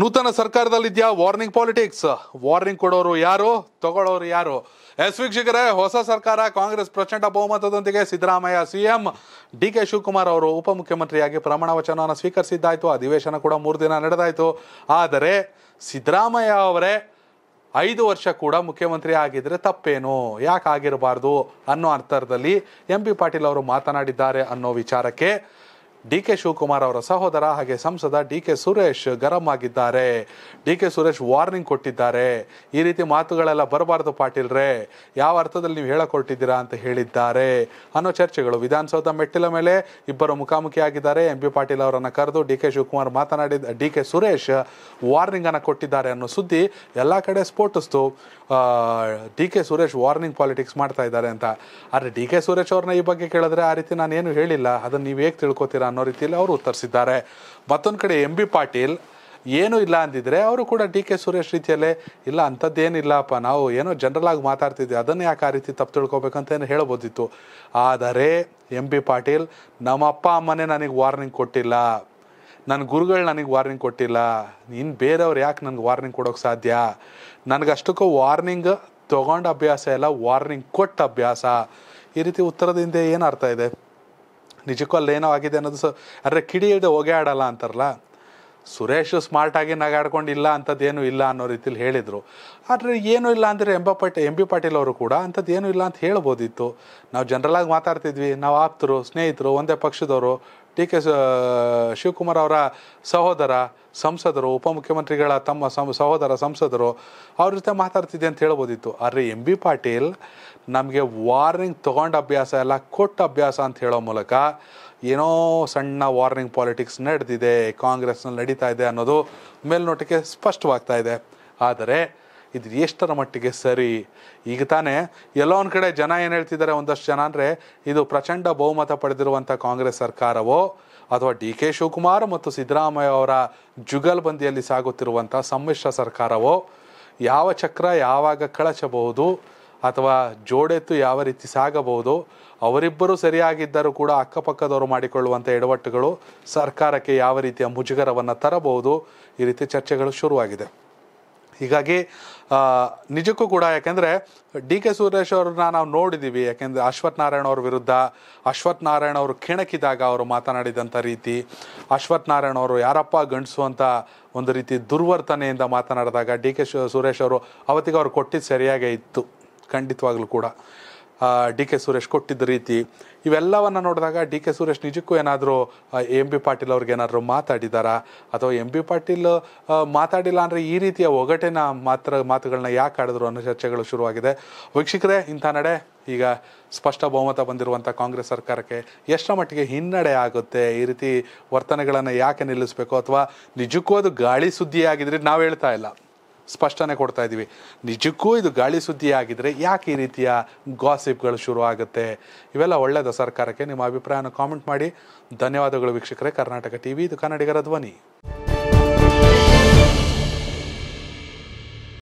ನೂತನ ಸರ್ಕಾರದಲ್ಲಿದ್ಯಾ warning politics warning ಕೊಡೋರು ಯಾರು ತಗೊಳ್ಳೋರು ಯಾರು ಎಸ್ ವೀಕ್ಷಕರೇ ಹೊಸ ಸರ್ಕಾರ ಕಾಂಗ್ರೆಸ್ ಪ್ರಚಂಡ ಬಹುಮತದೊಂದಿಗೆ Siddaramaiah CM D K Shivakumar ಅವರು ಉಪಮುಖ್ಯಮಂತ್ರಿಯಾಗಿ ಪ್ರಮಾಣ ವಚನವನ್ನು ಸ್ವೀಕರಿಸಿದ್ದಾಯಿತು ಅಧಿವೇಶನ ಕೂಡ ಮೂರು ದಿನ ನಡೆದಾಯಿತು ಆದರೆ ಸಿದ್ದರಾಮಯ್ಯ ಅವರೇ ಐದು ವರ್ಷ ಕೂಡ ಮುಖ್ಯಮಂತ್ರಿ ಆಗಿದ್ದರೆ ತಪ್ಪೇನು ಯಾಕೆ ಆಗಿರಬಾರ್ದು ಅನ್ನೋ ಅರ್ಥದಲ್ಲಿ ಎಂ ಪಾಟೀಲ್ ಅವರು ಮಾತನಾಡಿದ್ದಾರೆ ಅನ್ನೋ ವಿಚಾರಕ್ಕೆ ಡಿ ಕೆ ಶಿವಕುಮಾರ್ ಅವರ ಸಹೋದರ ಹಾಗೆ ಸಂಸದ ಡಿ ಕೆ ಸುರೇಶ್ ಗರಂ ಆಗಿದ್ದಾರೆ ಡಿ ಕೆ ಸುರೇಶ್ ವಾರ್ನಿಂಗ್ ಕೊಟ್ಟಿದ್ದಾರೆ ಈ ರೀತಿ ಮಾತುಗಳೆಲ್ಲ ಬರಬಾರ್ದು ಪಾಟೀಲ್ರೆ ಯಾವ ಅರ್ಥದಲ್ಲಿ ನೀವು ಹೇಳಕೊಟ್ಟಿದ್ದೀರಾ ಅಂತ ಹೇಳಿದ್ದಾರೆ ಅನ್ನೋ ಚರ್ಚೆಗಳು ವಿಧಾನಸೌಧ ಮೆಟ್ಟಿಲ ಮೇಲೆ ಇಬ್ಬರು ಮುಖಾಮುಖಿಯಾಗಿದ್ದಾರೆ ಎಂ ಪಿ ಪಾಟೀಲ್ ಅವರನ್ನು ಕರೆದು ಡಿ ಕೆ ಶಿವಕುಮಾರ್ ಮಾತನಾಡಿದ ಡಿ ಕೆ ಸುರೇಶ್ ವಾರ್ನಿಂಗನ್ನು ಕೊಟ್ಟಿದ್ದಾರೆ ಅನ್ನೋ ಸುದ್ದಿ ಎಲ್ಲ ಕಡೆ ಸ್ಫೋಟಿಸ್ತು D K Suresh warning politics ಮಾಡ್ತಾ ಇದ್ದಾರೆ ಅಂತ ಆದರೆ ಡಿ ಕೆ ಸುರೇಶ್ ಅವ್ರನ್ನ ಈ ಬಗ್ಗೆ ಕೇಳಿದ್ರೆ ಆ ರೀತಿ ನಾನೇನು ಹೇಳಿಲ್ಲ ಅದನ್ನು ನೀವು ಹೇಗೆ ತಿಳ್ಕೊತೀರಾ ಅನ್ನೋ ರೀತಿಯಲ್ಲಿ ಅವರು ಉತ್ತರಿಸಿದ್ದಾರೆ ಮತ್ತೊಂದು ಕಡೆ ಎಂ ಬಿ ಪಾಟೀಲ್ ಏನೂ ಇಲ್ಲ ಅಂದಿದ್ರೆ ಅವರು ಕೂಡ ಡಿ ಕೆ ಸುರೇಶ್ ರೀತಿಯಲ್ಲೇ ಇಲ್ಲ ಅಂಥದ್ದೇನಿಲ್ಲಪ್ಪ ನಾವು ಏನೋ ಜನರಲ್ ಆಗಿ ಮಾತಾಡ್ತಿದ್ವಿ ಅದನ್ನು ಯಾಕೆ ಆ ರೀತಿ ತಪ್ಪು ತಿಳ್ಕೊಬೇಕಂತ ಏನು ಹೇಳ್ಬೋದಿತ್ತು ಆದರೆ ಎಂ ಬಿ ಪಾಟೀಲ್ ನಮ್ಮ ಅಪ್ಪ ಅಮ್ಮನೇ ನನಗೆ ವಾರ್ನಿಂಗ್ ಕೊಟ್ಟಿಲ್ಲ ನನ್ನ ಗುರುಗಳು ನನಗೆ ವಾರ್ನಿಂಗ್ ಕೊಟ್ಟಿಲ್ಲ ಇನ್ನು ಬೇರೆಯವ್ರು ಯಾಕೆ ನನಗೆ ವಾರ್ನಿಂಗ್ ಕೊಡೋಕ್ಕೆ ಸಾಧ್ಯ ನನಗಷ್ಟಕ್ಕೂ ವಾರ್ನಿಂಗ್ ತೊಗೊಂಡ ಅಭ್ಯಾಸ ಇಲ್ಲ ವಾರ್ನಿಂಗ್ ಕೊಟ್ಟ ಅಭ್ಯಾಸ ಈ ರೀತಿ ಉತ್ತರದಿಂದ ಏನು ಅರ್ಥ ಇದೆ ನಿಜಕ್ಕೂ ಏನೋ ಆಗಿದೆ ಅನ್ನೋದು ಸೊ ಅಂದರೆ ಕಿಡಿ ಹಿಡಿದು ಹೋಗೇ ಆಡಲ್ಲ ಅಂತಾರಲ್ಲ ಸುರೇಶ್ ಸ್ಮಾರ್ಟಾಗಿ ನಗಾಡ್ಕೊಂಡಿಲ್ಲ ಅಂಥದ್ದೇನೂ ಇಲ್ಲ ಅನ್ನೋ ರೀತಿಲಿ ಹೇಳಿದರು ಆದರೆ ಏನು ಇಲ್ಲ ಅಂದರೆ ಎಂಬ ಪಾಟೀಲ್ ಎಂ ಬಿ ಪಾಟೀಲ್ ಅವರು ಕೂಡ ಅಂಥದ್ದು ಏನೂ ಇಲ್ಲ ಅಂತ ಹೇಳ್ಬೋದಿತ್ತು ನಾವು ಜನರಲಾಗಿ ಮಾತಾಡ್ತಿದ್ವಿ ನಾವು ಆಪ್ತರು ಸ್ನೇಹಿತರು ಒಂದೇ ಪಕ್ಷದವರು ಡಿ ಕೆ ಶಿವಕುಮಾರ್ ಅವರ ಸಹೋದರ ಸಂಸದರು ಉಪಮುಖ್ಯಮಂತ್ರಿಗಳ ತಮ್ಮ ಸಹೋದರ ಸಂಸದರು ಅವ್ರ ಜೊತೆ ಮಾತಾಡ್ತಿದ್ದೆ ಅಂತ ಹೇಳ್ಬೋದಿತ್ತು ಆದರೆ ಎಂ ಬಿ ಪಾಟೀಲ್ ನಮಗೆ ವಾರ್ನಿಂಗ್ ತೊಗೊಂಡ ಅಭ್ಯಾಸ ಎಲ್ಲ ಕೊಟ್ಟ ಅಭ್ಯಾಸ ಅಂತ ಹೇಳೋ ಮೂಲಕ ಏನೋ ಸಣ್ಣ ವಾರ್ನಿಂಗ್ ಪಾಲಿಟಿಕ್ಸ್ ನಡೆದಿದೆ ಕಾಂಗ್ರೆಸ್ನಲ್ಲಿ ನಡೀತಾ ಇದೆ ಅನ್ನೋದು ಮೇಲ್ನೋಟಕ್ಕೆ ಸ್ಪಷ್ಟವಾಗ್ತಾ ಇದೆ ಆದರೆ ಇದು ಎಷ್ಟರ ಮಟ್ಟಿಗೆ ಸರಿ ಈಗ ತಾನೇ ಎಲ್ಲೋ ಒಂದು ಕಡೆ ಜನ ಏನು ಹೇಳ್ತಿದ್ದಾರೆ ಒಂದಷ್ಟು ಜನ ಅಂದರೆ ಇದು ಪ್ರಚಂಡ ಬಹುಮತ ಪಡೆದಿರುವಂಥ ಕಾಂಗ್ರೆಸ್ ಸರ್ಕಾರವೋ ಅಥವಾ ಡಿ ಕೆ ಶಿವಕುಮಾರ್ ಮತ್ತು ಸಿದ್ದರಾಮಯ್ಯ ಅವರ ಜುಗಲ್ಬಂದಿಯಲ್ಲಿ ಸಾಗುತ್ತಿರುವಂಥ ಸಮ್ಮಿಶ್ರ ಸರ್ಕಾರವೋ ಯಾವ ಚಕ್ರ ಯಾವಾಗ ಕಳಚಬಹುದು ಅಥವಾ ಜೋಡೆತ್ತು ಯಾವ ರೀತಿ ಸಾಗಬಹುದು ಅವರಿಬ್ಬರು ಸರಿಯಾಗಿದ್ದರೂ ಕೂಡ ಅಕ್ಕಪಕ್ಕದವರು ಮಾಡಿಕೊಳ್ಳುವಂಥ ಎಡವಟ್ಟುಗಳು ಸರ್ಕಾರಕ್ಕೆ ಯಾವ ರೀತಿಯ ಮುಜುಗರವನ್ನು ತರಬಹುದು ಈ ರೀತಿ ಚರ್ಚೆಗಳು ಶುರುವಾಗಿದೆ ಹೀಗಾಗಿ ನಿಜಕ್ಕೂ ಕೂಡ ಯಾಕೆಂದರೆ ಡಿ ಕೆ ಸುರೇಶ್ ಅವ್ರನ್ನ ನಾವು ನೋಡಿದ್ದೀವಿ ಯಾಕೆಂದರೆ ಅಶ್ವಥ್ ನಾರಾಯಣ ಅವ್ರ ವಿರುದ್ಧ ಅಶ್ವಥ್ ನಾರಾಯಣ ಅವರು ಕೆಣಕಿದಾಗ ಅವರು ಮಾತನಾಡಿದಂಥ ರೀತಿ ಅಶ್ವಥ್ ನಾರಾಯಣ ಅವರು ಯಾರಪ್ಪ ಗಂಡಿಸುವಂಥ ಒಂದು ರೀತಿ ದುರ್ವರ್ತನೆಯಿಂದ ಮಾತನಾಡಿದಾಗ ಡಿ ಕೆ ಸುರೇಶ್ ಅವರು ಅವತ್ತಿಗೆ ಅವ್ರು ಕೊಟ್ಟಿದ್ದು ಸರಿಯಾಗೇ ಇತ್ತು ಖಂಡಿತವಾಗ್ಲೂ ಕೂಡ ಡಿ ಕೆ ಸುರೇಶ್ ಕೊಟ್ಟಿದ್ದ ರೀತಿ ಇವೆಲ್ಲವನ್ನು ನೋಡಿದಾಗ ಡಿ ಕೆ ಸುರೇಶ್ ನಿಜಕ್ಕೂ ಏನಾದರೂ ಎಂ ಬಿ ಪಾಟೀಲ್ ಅವ್ರಿಗೆ ಏನಾದರೂ ಮಾತಾಡಿದಾರಾ ಅಥವಾ ಎಂ ಬಿ ಪಾಟೀಲ್ ಮಾತಾಡಿಲ್ಲ ಅಂದರೆ ಈ ರೀತಿಯ ಒಗಟಿನ ಮಾತ್ರ ಮಾತುಗಳನ್ನ ಯಾಕೆ ಆಡಿದ್ರು ಅನ್ನೋ ಚರ್ಚೆಗಳು ಶುರುವಾಗಿದೆ ವೀಕ್ಷಕರೇ ಇಂಥ ನಡೆ ಈಗ ಸ್ಪಷ್ಟ ಬಹುಮತ ಬಂದಿರುವಂಥ ಕಾಂಗ್ರೆಸ್ ಸರ್ಕಾರಕ್ಕೆ ಎಷ್ಟರ ಮಟ್ಟಿಗೆ ಹಿನ್ನಡೆ ಆಗುತ್ತೆ ಈ ರೀತಿ ವರ್ತನೆಗಳನ್ನು ಯಾಕೆ ನಿಲ್ಲಿಸಬೇಕು ಅಥವಾ ನಿಜಕ್ಕೂ ಅದು ಗಾಳಿ ಸುದ್ದಿಯಾಗಿದ್ರೆ ನಾವು ಹೇಳ್ತಾ ಇಲ್ಲ ಸ್ಪಷ್ಟನೆ ಕೊಡ್ತಾ ಇದ್ದೀವಿ ನಿಜಕ್ಕೂ ಇದು ಗಾಳಿ ಸುದ್ದಿ ಆಗಿದ್ರೆ ಯಾಕೆ ಈ ರೀತಿಯ ಗಾಸಿಪ್ಗಳು ಶುರು ಆಗುತ್ತೆ ಇವೆಲ್ಲ ಒಳ್ಳೆಯದ ಸರ್ಕಾರಕ್ಕೆ ನಿಮ್ಮ ಅಭಿಪ್ರಾಯನ ಕಾಮೆಂಟ್ ಮಾಡಿ ಧನ್ಯವಾದಗಳು ವೀಕ್ಷಕರೇ ಕರ್ನಾಟಕ ಟಿ ವಿ ಇದು ಕನ್ನಡಿಗರ ಧ್ವನಿ